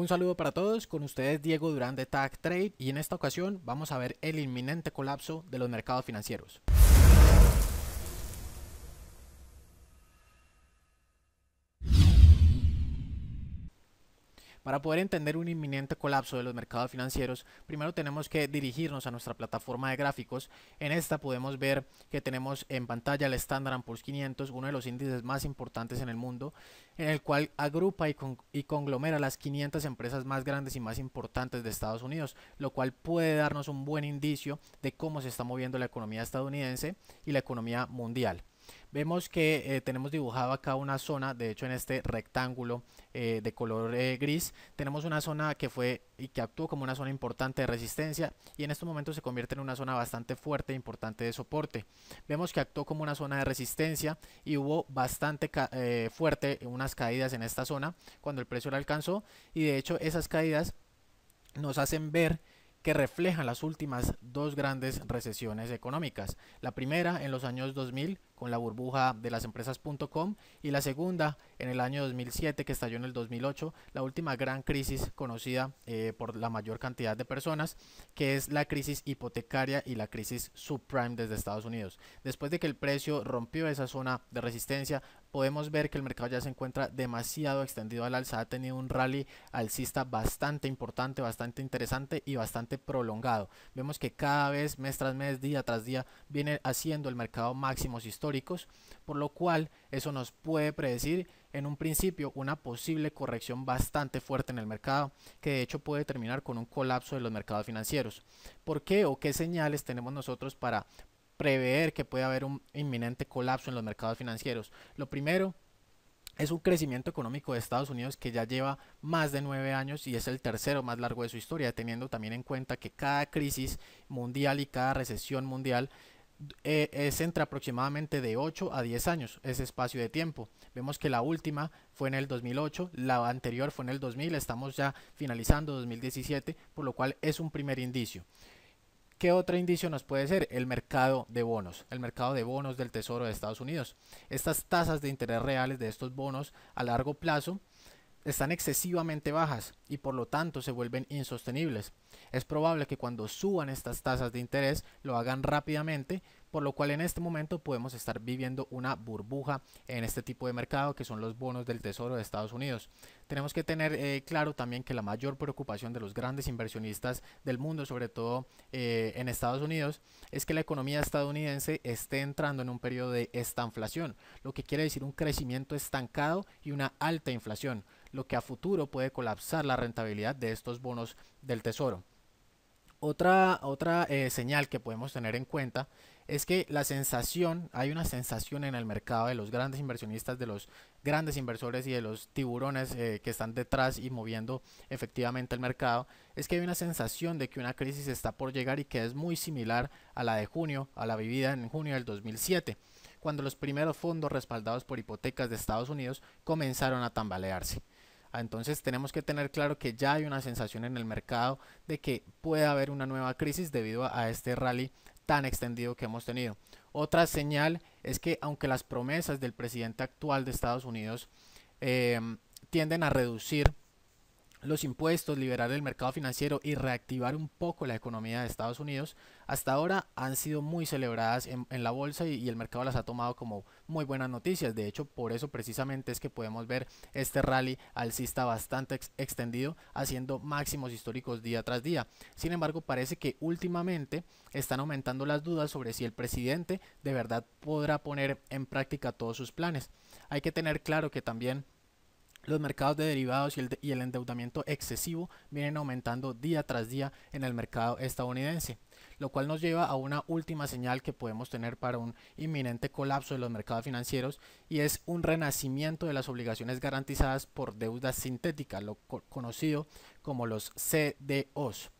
Un saludo para todos, con ustedes Diego Durán de Tag Trade y en esta ocasión vamos a ver el inminente colapso de los mercados financieros. Para poder entender un inminente colapso de los mercados financieros, primero tenemos que dirigirnos a nuestra plataforma de gráficos. En esta podemos ver que tenemos en pantalla el Standard Poor's 500, uno de los índices más importantes en el mundo, en el cual agrupa y, y conglomera las 500 empresas más grandes y más importantes de Estados Unidos, lo cual puede darnos un buen indicio de cómo se está moviendo la economía estadounidense y la economía mundial vemos que eh, tenemos dibujado acá una zona, de hecho en este rectángulo eh, de color eh, gris, tenemos una zona que fue y que actuó como una zona importante de resistencia y en estos momentos se convierte en una zona bastante fuerte e importante de soporte. Vemos que actuó como una zona de resistencia y hubo bastante fuerte unas caídas en esta zona cuando el precio la alcanzó y de hecho esas caídas nos hacen ver que reflejan las últimas dos grandes recesiones económicas. La primera en los años 2000 con la burbuja de las empresas.com y la segunda en el año 2007 que estalló en el 2008, la última gran crisis conocida eh, por la mayor cantidad de personas, que es la crisis hipotecaria y la crisis subprime desde Estados Unidos. Después de que el precio rompió esa zona de resistencia, podemos ver que el mercado ya se encuentra demasiado extendido al alza, ha tenido un rally alcista bastante importante, bastante interesante y bastante prolongado. Vemos que cada vez, mes tras mes, día tras día, viene haciendo el mercado máximos históricos por lo cual eso nos puede predecir en un principio una posible corrección bastante fuerte en el mercado, que de hecho puede terminar con un colapso de los mercados financieros. ¿Por qué o qué señales tenemos nosotros para prever que puede haber un inminente colapso en los mercados financieros? Lo primero es un crecimiento económico de Estados Unidos que ya lleva más de nueve años y es el tercero más largo de su historia, teniendo también en cuenta que cada crisis mundial y cada recesión mundial eh, es entre aproximadamente de 8 a 10 años ese espacio de tiempo. Vemos que la última fue en el 2008, la anterior fue en el 2000, estamos ya finalizando 2017, por lo cual es un primer indicio. ¿Qué otro indicio nos puede ser? El mercado de bonos, el mercado de bonos del Tesoro de Estados Unidos. Estas tasas de interés reales de estos bonos a largo plazo están excesivamente bajas y por lo tanto se vuelven insostenibles. Es probable que cuando suban estas tasas de interés lo hagan rápidamente, por lo cual en este momento podemos estar viviendo una burbuja en este tipo de mercado que son los bonos del Tesoro de Estados Unidos. Tenemos que tener eh, claro también que la mayor preocupación de los grandes inversionistas del mundo, sobre todo eh, en Estados Unidos, es que la economía estadounidense esté entrando en un periodo de estanflación, lo que quiere decir un crecimiento estancado y una alta inflación lo que a futuro puede colapsar la rentabilidad de estos bonos del tesoro. Otra, otra eh, señal que podemos tener en cuenta es que la sensación, hay una sensación en el mercado de los grandes inversionistas, de los grandes inversores y de los tiburones eh, que están detrás y moviendo efectivamente el mercado, es que hay una sensación de que una crisis está por llegar y que es muy similar a la de junio, a la vivida en junio del 2007 cuando los primeros fondos respaldados por hipotecas de Estados Unidos comenzaron a tambalearse. Ah, entonces tenemos que tener claro que ya hay una sensación en el mercado de que puede haber una nueva crisis debido a este rally tan extendido que hemos tenido. Otra señal es que aunque las promesas del presidente actual de Estados Unidos em, tienden a reducir los impuestos, liberar el mercado financiero y reactivar un poco la economía de Estados Unidos, hasta ahora han sido muy celebradas en, la bolsa y, el mercado las ha tomado como muy buenas noticias. De hecho, por eso precisamente es que podemos ver este rally alcista bastante extendido, haciendo máximos históricos día tras día. Sin embargo, parece que últimamente están aumentando las dudas sobre si el presidente de verdad podrá poner en práctica todos sus planes. Hay que tener claro que también los mercados de derivados y el, endeudamiento excesivo vienen aumentando día tras día en el mercado estadounidense, lo cual nos lleva a una última señal que podemos tener para un inminente colapso de los mercados financieros y es un renacimiento de las obligaciones garantizadas por deuda sintética, lo conocido como los CDOs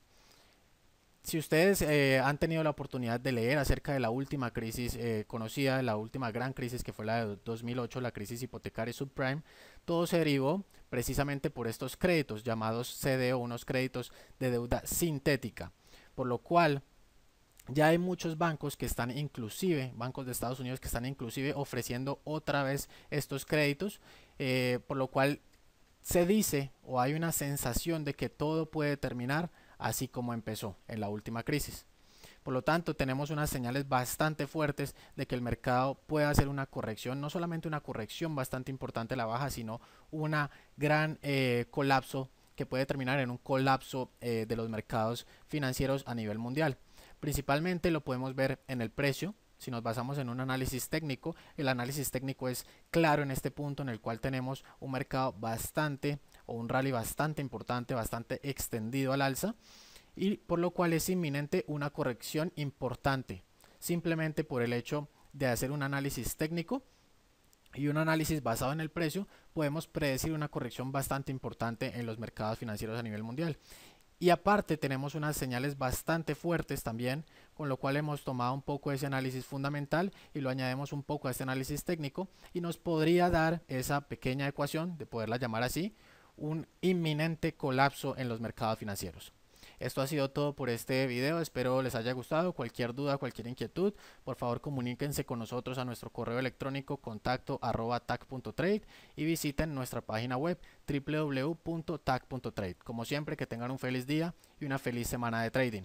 si ustedes eh, han tenido la oportunidad de leer acerca de la última crisis eh, conocida, la última gran crisis que fue la de 2008, la crisis hipotecaria subprime, todo se derivó precisamente por estos créditos llamados CDO, unos créditos de deuda sintética, por lo cual ya hay muchos bancos que están inclusive, bancos de Estados Unidos que están inclusive ofreciendo otra vez estos créditos, eh, por lo cual se dice o hay una sensación de que todo puede terminar así como empezó en la última crisis. Por lo tanto, tenemos unas señales bastante fuertes de que el mercado puede hacer una corrección, no solamente una corrección bastante importante a la baja, sino un gran eh, colapso que puede terminar en un colapso eh, de los mercados financieros a nivel mundial. Principalmente lo podemos ver en el precio. Si nos basamos en un análisis técnico, el análisis técnico es claro en este punto en el cual tenemos un mercado bastante un rally bastante importante, bastante extendido al alza y por lo cual es inminente una corrección importante, simplemente por el hecho de hacer un análisis técnico y un análisis basado en el precio, podemos predecir una corrección bastante importante en los mercados financieros a nivel mundial. Y aparte tenemos unas señales bastante fuertes también, con lo cual hemos tomado un poco ese análisis fundamental y lo añadimos un poco a este análisis técnico y nos podría dar esa pequeña ecuación, de poderla llamar así, un inminente colapso en los mercados financieros. Esto ha sido todo por este video, espero les haya gustado, cualquier duda, cualquier inquietud, por favor comuníquense con nosotros a nuestro correo electrónico contacto arroba y visiten nuestra página web www.tac.trade. Como siempre, que tengan un feliz día y una feliz semana de trading.